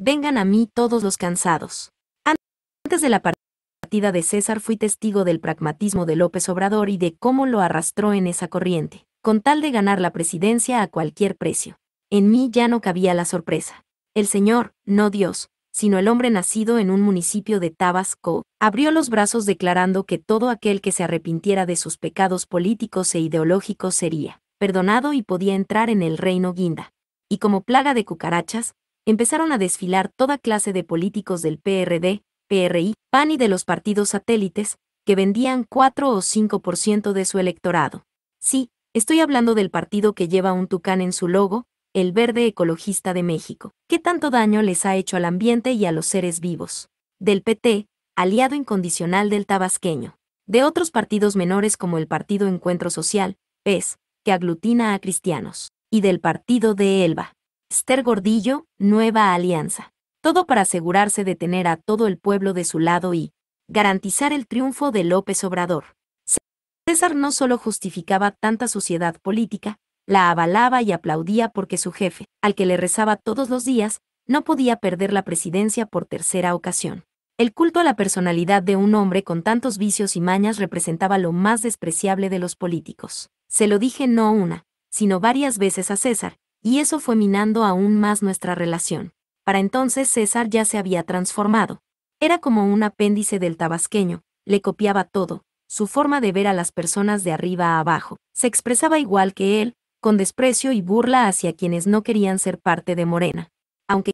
vengan a mí todos los cansados. Antes de la partida de César fui testigo del pragmatismo de López Obrador y de cómo lo arrastró en esa corriente, con tal de ganar la presidencia a cualquier precio. En mí ya no cabía la sorpresa. El Señor, no Dios, sino el hombre nacido en un municipio de Tabasco, abrió los brazos declarando que todo aquel que se arrepintiera de sus pecados políticos e ideológicos sería perdonado y podía entrar en el reino guinda. Y como plaga de cucarachas, empezaron a desfilar toda clase de políticos del PRD, PRI, PAN y de los partidos satélites, que vendían 4 o 5% de su electorado. Sí, estoy hablando del partido que lleva un tucán en su logo, el Verde Ecologista de México. ¿Qué tanto daño les ha hecho al ambiente y a los seres vivos? Del PT, aliado incondicional del tabasqueño. De otros partidos menores como el Partido Encuentro Social, PES, que aglutina a cristianos. Y del Partido de Elba. Esther Gordillo, Nueva Alianza. Todo para asegurarse de tener a todo el pueblo de su lado y garantizar el triunfo de López Obrador. César no solo justificaba tanta suciedad política, la avalaba y aplaudía porque su jefe, al que le rezaba todos los días, no podía perder la presidencia por tercera ocasión. El culto a la personalidad de un hombre con tantos vicios y mañas representaba lo más despreciable de los políticos. Se lo dije no una, sino varias veces a César, y eso fue minando aún más nuestra relación. Para entonces César ya se había transformado. Era como un apéndice del tabasqueño, le copiaba todo, su forma de ver a las personas de arriba a abajo. Se expresaba igual que él, con desprecio y burla hacia quienes no querían ser parte de Morena. Aunque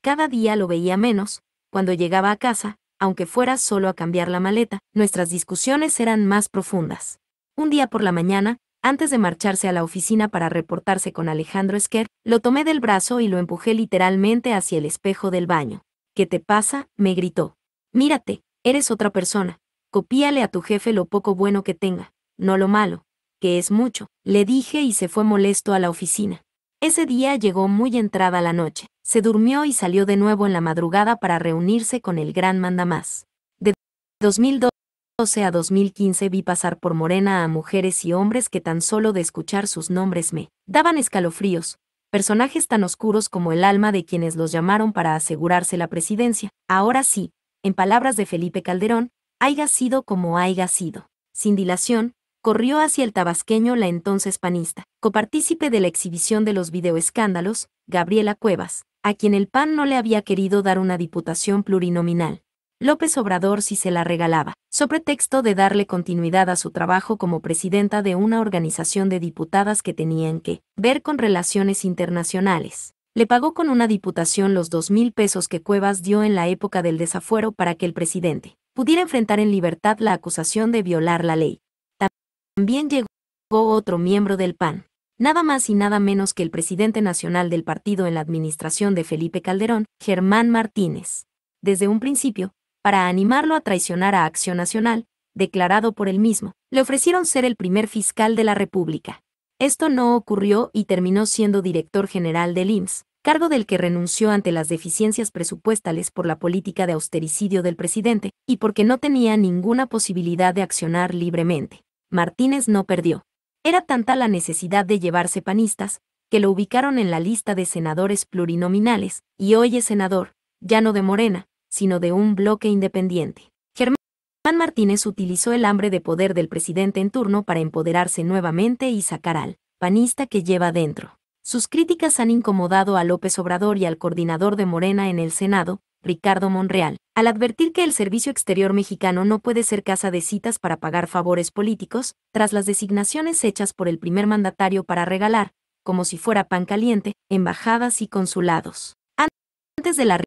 cada día lo veía menos, cuando llegaba a casa, aunque fuera solo a cambiar la maleta, nuestras discusiones eran más profundas. Un día por la mañana, antes de marcharse a la oficina para reportarse con Alejandro Esquer, lo tomé del brazo y lo empujé literalmente hacia el espejo del baño. ¿Qué te pasa? me gritó. Mírate, eres otra persona. Copíale a tu jefe lo poco bueno que tenga, no lo malo, que es mucho, le dije y se fue molesto a la oficina. Ese día llegó muy entrada la noche, se durmió y salió de nuevo en la madrugada para reunirse con el gran mandamás. De 2002 o 2015 vi pasar por Morena a mujeres y hombres que tan solo de escuchar sus nombres me daban escalofríos, personajes tan oscuros como el alma de quienes los llamaron para asegurarse la presidencia. Ahora sí, en palabras de Felipe Calderón, haiga sido como haiga sido. Sin dilación, corrió hacia el tabasqueño la entonces panista, copartícipe de la exhibición de los videoescándalos, Gabriela Cuevas, a quien el PAN no le había querido dar una diputación plurinominal. López Obrador si se la regalaba, sobre texto de darle continuidad a su trabajo como presidenta de una organización de diputadas que tenían que ver con relaciones internacionales. Le pagó con una diputación los dos mil pesos que Cuevas dio en la época del desafuero para que el presidente pudiera enfrentar en libertad la acusación de violar la ley. También llegó otro miembro del PAN, nada más y nada menos que el presidente nacional del partido en la administración de Felipe Calderón, Germán Martínez. Desde un principio, para animarlo a traicionar a Acción Nacional, declarado por él mismo. Le ofrecieron ser el primer fiscal de la República. Esto no ocurrió y terminó siendo director general del IMSS, cargo del que renunció ante las deficiencias presupuestales por la política de austericidio del presidente y porque no tenía ninguna posibilidad de accionar libremente. Martínez no perdió. Era tanta la necesidad de llevarse panistas, que lo ubicaron en la lista de senadores plurinominales, y hoy es senador, ya no de Morena, sino de un bloque independiente. Germán Martínez utilizó el hambre de poder del presidente en turno para empoderarse nuevamente y sacar al panista que lleva dentro. Sus críticas han incomodado a López Obrador y al coordinador de Morena en el Senado, Ricardo Monreal, al advertir que el Servicio Exterior Mexicano no puede ser casa de citas para pagar favores políticos, tras las designaciones hechas por el primer mandatario para regalar, como si fuera pan caliente, embajadas y consulados. Antes de la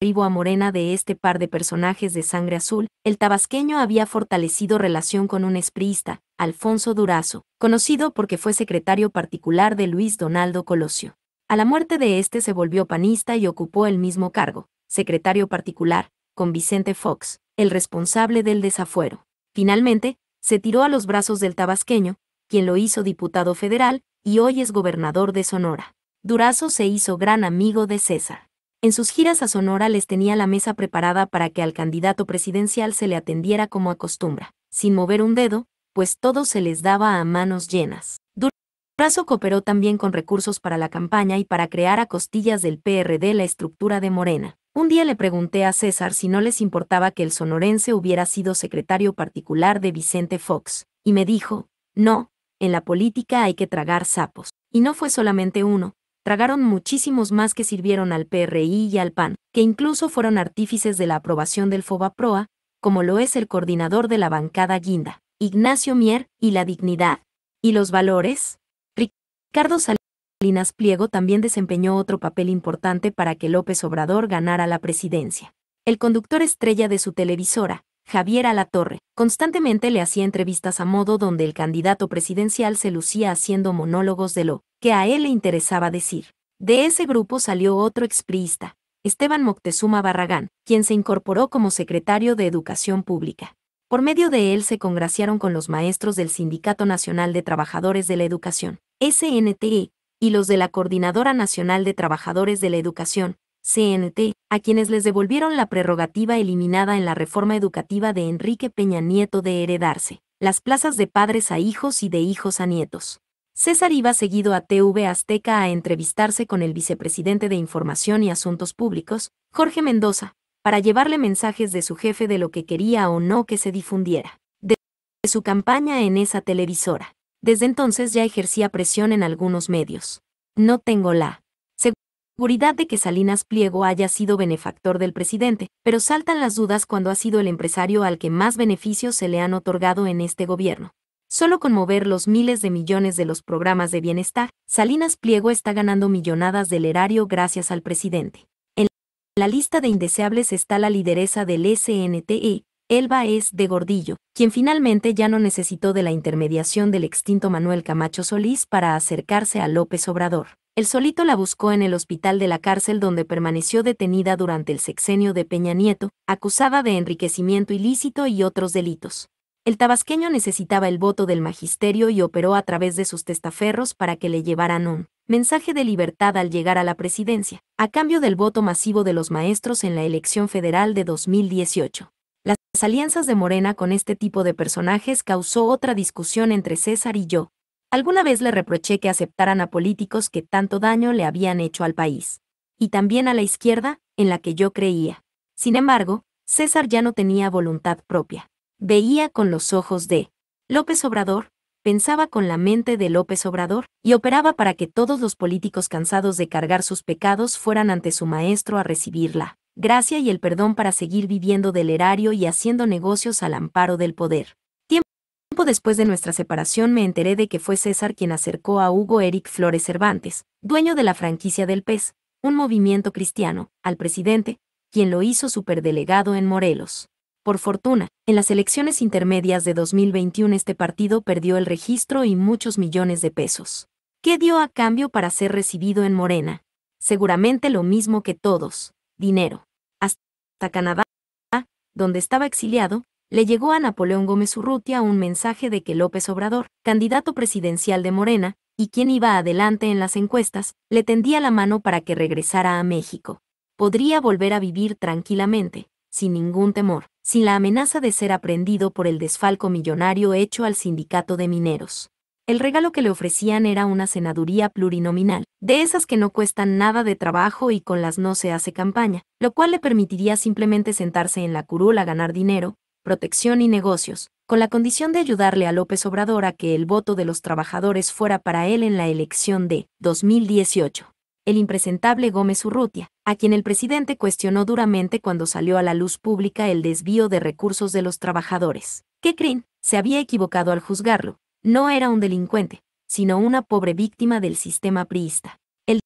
arribo a Morena de este par de personajes de sangre azul, el tabasqueño había fortalecido relación con un esprista, Alfonso Durazo, conocido porque fue secretario particular de Luis Donaldo Colosio. A la muerte de este se volvió panista y ocupó el mismo cargo, secretario particular, con Vicente Fox, el responsable del desafuero. Finalmente, se tiró a los brazos del tabasqueño, quien lo hizo diputado federal y hoy es gobernador de Sonora. Durazo se hizo gran amigo de César. En sus giras a Sonora les tenía la mesa preparada para que al candidato presidencial se le atendiera como acostumbra, sin mover un dedo, pues todo se les daba a manos llenas. Durazo cooperó también con recursos para la campaña y para crear a costillas del PRD la estructura de Morena. Un día le pregunté a César si no les importaba que el sonorense hubiera sido secretario particular de Vicente Fox, y me dijo, no, en la política hay que tragar sapos. Y no fue solamente uno, tragaron muchísimos más que sirvieron al PRI y al PAN, que incluso fueron artífices de la aprobación del Proa, como lo es el coordinador de la bancada Guinda, Ignacio Mier, y la dignidad. ¿Y los valores? Ricardo Salinas Pliego también desempeñó otro papel importante para que López Obrador ganara la presidencia. El conductor estrella de su televisora, Javier Alatorre, constantemente le hacía entrevistas a modo donde el candidato presidencial se lucía haciendo monólogos de lo que a él le interesaba decir. De ese grupo salió otro expriista, Esteban Moctezuma Barragán, quien se incorporó como secretario de Educación Pública. Por medio de él se congraciaron con los maestros del Sindicato Nacional de Trabajadores de la Educación, SNTE, y los de la Coordinadora Nacional de Trabajadores de la Educación, CNT, a quienes les devolvieron la prerrogativa eliminada en la reforma educativa de Enrique Peña Nieto de heredarse, las plazas de padres a hijos y de hijos a nietos. César iba seguido a TV Azteca a entrevistarse con el vicepresidente de Información y Asuntos Públicos, Jorge Mendoza, para llevarle mensajes de su jefe de lo que quería o no que se difundiera, de su campaña en esa televisora. Desde entonces ya ejercía presión en algunos medios. No tengo la seguridad de que Salinas Pliego haya sido benefactor del presidente, pero saltan las dudas cuando ha sido el empresario al que más beneficios se le han otorgado en este gobierno. Solo con mover los miles de millones de los programas de bienestar, Salinas Pliego está ganando millonadas del erario gracias al presidente. En la lista de indeseables está la lideresa del SNTE, Elba es de Gordillo, quien finalmente ya no necesitó de la intermediación del extinto Manuel Camacho Solís para acercarse a López Obrador el solito la buscó en el hospital de la cárcel donde permaneció detenida durante el sexenio de Peña Nieto, acusada de enriquecimiento ilícito y otros delitos. El tabasqueño necesitaba el voto del magisterio y operó a través de sus testaferros para que le llevaran un mensaje de libertad al llegar a la presidencia, a cambio del voto masivo de los maestros en la elección federal de 2018. Las alianzas de Morena con este tipo de personajes causó otra discusión entre César y yo, Alguna vez le reproché que aceptaran a políticos que tanto daño le habían hecho al país, y también a la izquierda, en la que yo creía. Sin embargo, César ya no tenía voluntad propia. Veía con los ojos de López Obrador, pensaba con la mente de López Obrador, y operaba para que todos los políticos cansados de cargar sus pecados fueran ante su maestro a recibir la gracia y el perdón para seguir viviendo del erario y haciendo negocios al amparo del poder después de nuestra separación me enteré de que fue César quien acercó a Hugo Eric Flores Cervantes, dueño de la franquicia del PES, un movimiento cristiano, al presidente, quien lo hizo superdelegado en Morelos. Por fortuna, en las elecciones intermedias de 2021 este partido perdió el registro y muchos millones de pesos. ¿Qué dio a cambio para ser recibido en Morena? Seguramente lo mismo que todos, dinero. Hasta Canadá, donde estaba exiliado, le llegó a Napoleón Gómez Urrutia un mensaje de que López Obrador, candidato presidencial de Morena, y quien iba adelante en las encuestas, le tendía la mano para que regresara a México. Podría volver a vivir tranquilamente, sin ningún temor, sin la amenaza de ser aprendido por el desfalco millonario hecho al sindicato de mineros. El regalo que le ofrecían era una senaduría plurinominal, de esas que no cuestan nada de trabajo y con las no se hace campaña, lo cual le permitiría simplemente sentarse en la curul a ganar dinero, protección y negocios, con la condición de ayudarle a López Obrador a que el voto de los trabajadores fuera para él en la elección de 2018. El impresentable Gómez Urrutia, a quien el presidente cuestionó duramente cuando salió a la luz pública el desvío de recursos de los trabajadores. ¿Qué creen? Se había equivocado al juzgarlo. No era un delincuente, sino una pobre víctima del sistema priista. El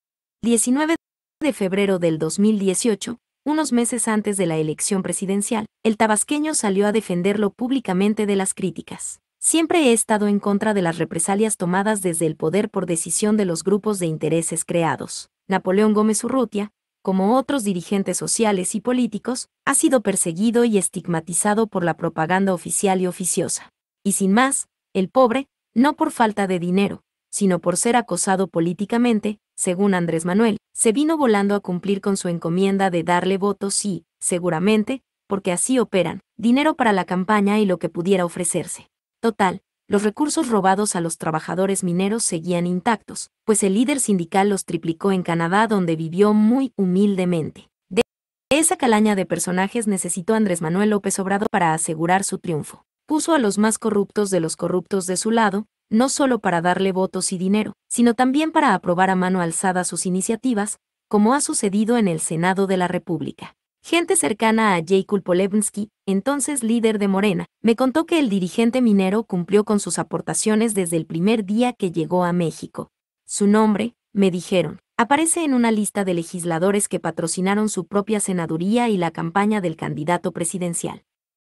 19 de febrero del 2018, unos meses antes de la elección presidencial, el tabasqueño salió a defenderlo públicamente de las críticas. Siempre he estado en contra de las represalias tomadas desde el poder por decisión de los grupos de intereses creados. Napoleón Gómez Urrutia, como otros dirigentes sociales y políticos, ha sido perseguido y estigmatizado por la propaganda oficial y oficiosa. Y sin más, el pobre, no por falta de dinero, sino por ser acosado políticamente, según Andrés Manuel, se vino volando a cumplir con su encomienda de darle votos y, seguramente, porque así operan, dinero para la campaña y lo que pudiera ofrecerse. Total, los recursos robados a los trabajadores mineros seguían intactos, pues el líder sindical los triplicó en Canadá donde vivió muy humildemente. De esa calaña de personajes necesitó Andrés Manuel López Obrador para asegurar su triunfo. Puso a los más corruptos de los corruptos de su lado, no solo para darle votos y dinero, sino también para aprobar a mano alzada sus iniciativas, como ha sucedido en el Senado de la República. Gente cercana a Jacob Polevinsky, entonces líder de Morena, me contó que el dirigente minero cumplió con sus aportaciones desde el primer día que llegó a México. Su nombre, me dijeron, aparece en una lista de legisladores que patrocinaron su propia senaduría y la campaña del candidato presidencial.